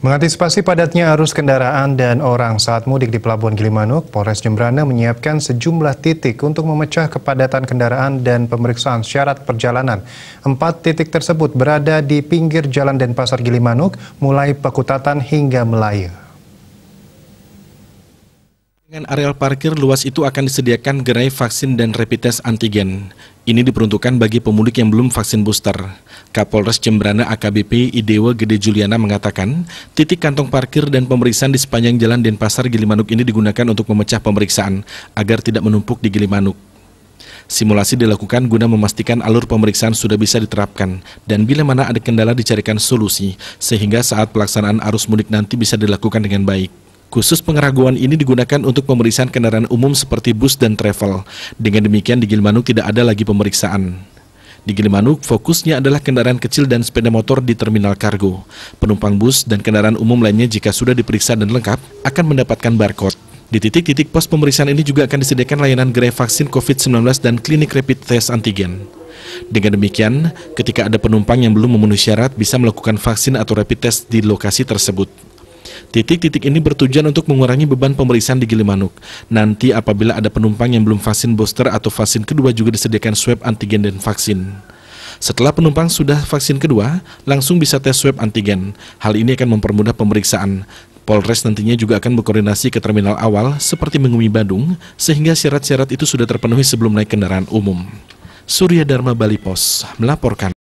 Mengantisipasi padatnya arus kendaraan dan orang saat mudik di Pelabuhan Gilimanuk, Polres Jembrana menyiapkan sejumlah titik untuk memecah kepadatan kendaraan dan pemeriksaan syarat perjalanan. Empat titik tersebut berada di pinggir Jalan Denpasar Gilimanuk, mulai Pekutatan hingga Melayu. Dengan areal parkir luas itu akan disediakan gerai vaksin dan rapid test antigen. Ini diperuntukkan bagi pemudik yang belum vaksin booster. Kapolres Jembrana AKBP Idewa Gede Juliana mengatakan, titik kantong parkir dan pemeriksaan di sepanjang jalan Denpasar Gilimanuk ini digunakan untuk memecah pemeriksaan agar tidak menumpuk di Gilimanuk. Simulasi dilakukan guna memastikan alur pemeriksaan sudah bisa diterapkan dan bila mana ada kendala dicarikan solusi sehingga saat pelaksanaan arus mudik nanti bisa dilakukan dengan baik. Khusus pengeraguan ini digunakan untuk pemeriksaan kendaraan umum seperti bus dan travel. Dengan demikian di Gilimanuk tidak ada lagi pemeriksaan. Di Gilimanuk, fokusnya adalah kendaraan kecil dan sepeda motor di terminal kargo. Penumpang bus dan kendaraan umum lainnya jika sudah diperiksa dan lengkap, akan mendapatkan barcode. Di titik-titik pos pemeriksaan ini juga akan disediakan layanan gerai vaksin COVID-19 dan klinik rapid test antigen. Dengan demikian, ketika ada penumpang yang belum memenuhi syarat bisa melakukan vaksin atau rapid test di lokasi tersebut. Titik-titik ini bertujuan untuk mengurangi beban pemeriksaan di Gilimanuk. Nanti apabila ada penumpang yang belum vaksin booster atau vaksin kedua juga disediakan swab antigen dan vaksin. Setelah penumpang sudah vaksin kedua, langsung bisa tes swab antigen. Hal ini akan mempermudah pemeriksaan. Polres nantinya juga akan berkoordinasi ke terminal awal seperti Mengumi Bandung, sehingga syarat-syarat itu sudah terpenuhi sebelum naik kendaraan umum. Surya Dharma Bali Pos melaporkan.